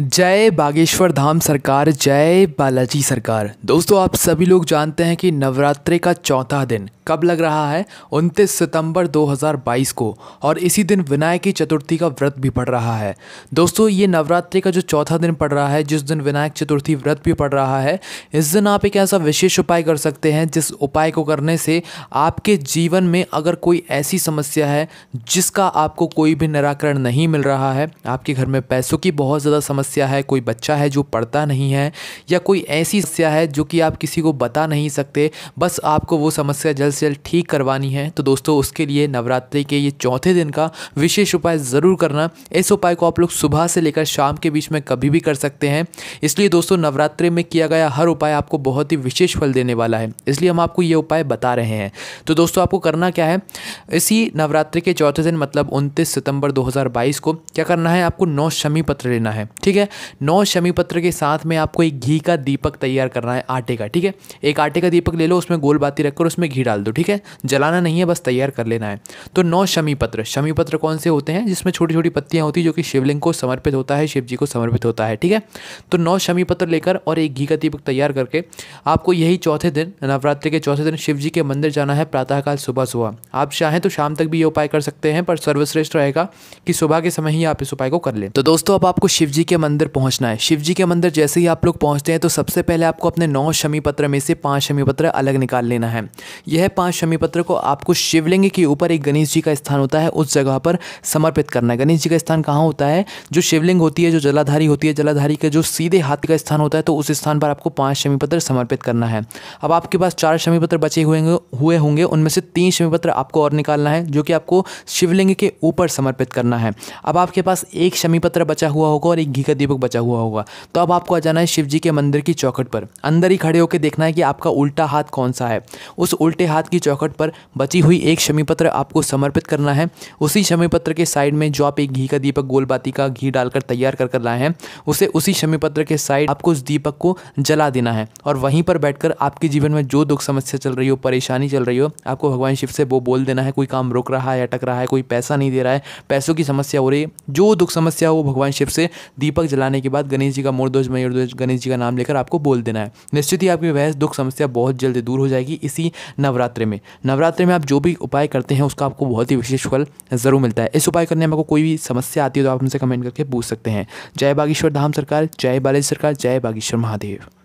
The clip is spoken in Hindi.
जय बागेश्वर धाम सरकार जय बालाजी सरकार दोस्तों आप सभी लोग जानते हैं कि नवरात्रे का चौथा दिन कब लग रहा है 29 सितंबर 2022 को और इसी दिन विनायक की चतुर्थी का व्रत भी पड़ रहा है दोस्तों ये नवरात्रि का जो चौथा दिन पड़ रहा है जिस दिन विनायक चतुर्थी व्रत भी पड़ रहा है इस दिन आप एक ऐसा विशेष उपाय कर सकते हैं जिस उपाय को करने से आपके जीवन में अगर कोई ऐसी समस्या है जिसका आपको कोई भी निराकरण नहीं मिल रहा है आपके घर में पैसों की बहुत ज़्यादा समस्या समस्या है कोई बच्चा है जो पढ़ता नहीं है या कोई ऐसी समस्या है जो कि आप किसी को बता नहीं सकते बस आपको वो समस्या जल्द से जल्द ठीक करवानी है तो दोस्तों उसके लिए नवरात्रि के ये चौथे दिन का विशेष उपाय ज़रूर करना इस उपाय को आप लोग सुबह से लेकर शाम के बीच में कभी भी कर सकते हैं इसलिए दोस्तों नवरात्रि में किया गया हर उपाय आपको बहुत ही विशेष फल देने वाला है इसलिए हम आपको ये उपाय बता रहे हैं तो दोस्तों आपको करना क्या है इसी नवरात्रि के चौथे दिन मतलब उनतीस सितंबर 2022 को क्या करना है आपको नौ शमी पत्र लेना है ठीक ठीक है नौ शमी पत्र के साथ में आपको एक घी का दीपक तैयार करना है आटे का ठीक है एक आटे का दीपक ले लो उसमें गोल बाती रखकर उसमें घी डाल दो ठीक है जलाना नहीं है बस तैयार कर लेना है तो नौ शमी पत्र शमी पत्र कौन से होते हैं जिसमें छोटी छोटी पत्तियाँ होती जो कि शिवलिंग को समर्पित होता है शिव जी को समर्पित होता है ठीक है तो नौ शमी पत्र लेकर और एक घी का दीपक तैयार करके आपको यही चौथे दिन नवरात्रि के चौथे दिन शिव जी के मंदिर जाना है प्रातःकाल सुबह सुबह आप चाहें तो शाम तक भी ये उपाय कर सकते हैं पर सर्वश्रेष्ठ रहेगा कि सुबह के समय ही आप इस उपाय को कर लें तो दोस्तों अब आपको शिव जी के मंदिर पहुंचना है शिव जी के मंदिर जैसे ही आप लोग पहुंचते हैं तो सबसे पहले आपको अपने नौ शमी पत्र में से पाँच शमी पत्र अलग निकाल लेना है यह पाँच शमी पत्र को आपको शिवलिंग के ऊपर एक गणेश जी का स्थान होता है उस जगह पर समर्पित करना है गणेश जी का स्थान कहाँ होता है जो शिवलिंग होती है जो जलाधारी होती है जलाधारी के जो सीधे हाथ का स्थान होता है तो उस स्थान पर आपको पाँच शमी पत्र समर्पित करना है अब आपके पास चार शमी पत्र बचे हुए हुए होंगे उनमें से तीन शमी पत्र आपको और निकालना है जो कि आपको शिवलिंग के ऊपर समर्पित करना है अब आपके पास एक शमी पत्र बचा हुआ होगा और एक घी का दीपक बचा हुआ होगा तो अब आपको आ जाना है शिव जी के मंदिर की चौखट पर अंदर ही खड़े होकर देखना है कि आपका उल्टा हाथ कौन सा है उस उल्टे हाथ की चौखट पर बची हुई एक शमी पत्र आपको समर्पित करना है उसी शमी पत्र के साइड में जो आप एक घी का दीपक गोलबाती का घी डालकर तैयार कर कर लाए हैं उसे उसी शमी पत्र के साइड आपको उस दीपक को जला देना है और वहीं पर बैठकर आपके जीवन में जो दुख समस्या चल रही हो परेशानी चल रही हो आपको भगवान शिव से वो बोल देना है कोई काम रुक रहा है अटक रहा है कोई पैसा नहीं दे रहा है पैसों की समस्या हो रही है जो दुख समस्या हो वो भगवान शिव से दीपक दीपक जलाने के बाद गणेश जी का मोरध्वज ध्वज गणेश जी का नाम लेकर आपको बोल देना है निश्चित ही आपकी वह दुख समस्या बहुत जल्द दूर हो जाएगी इसी नवरात्र में नवरात्र में आप जो भी उपाय करते हैं उसका आपको बहुत ही विशेष फल ज़रूर मिलता है इस उपाय करने में आपको कोई भी समस्या आती है तो आप हमसे कमेंट करके पूछ सकते हैं जय बागेश्वर धाम सरकार जय बालेश्वर सरकार जय बागेश्वर महादेव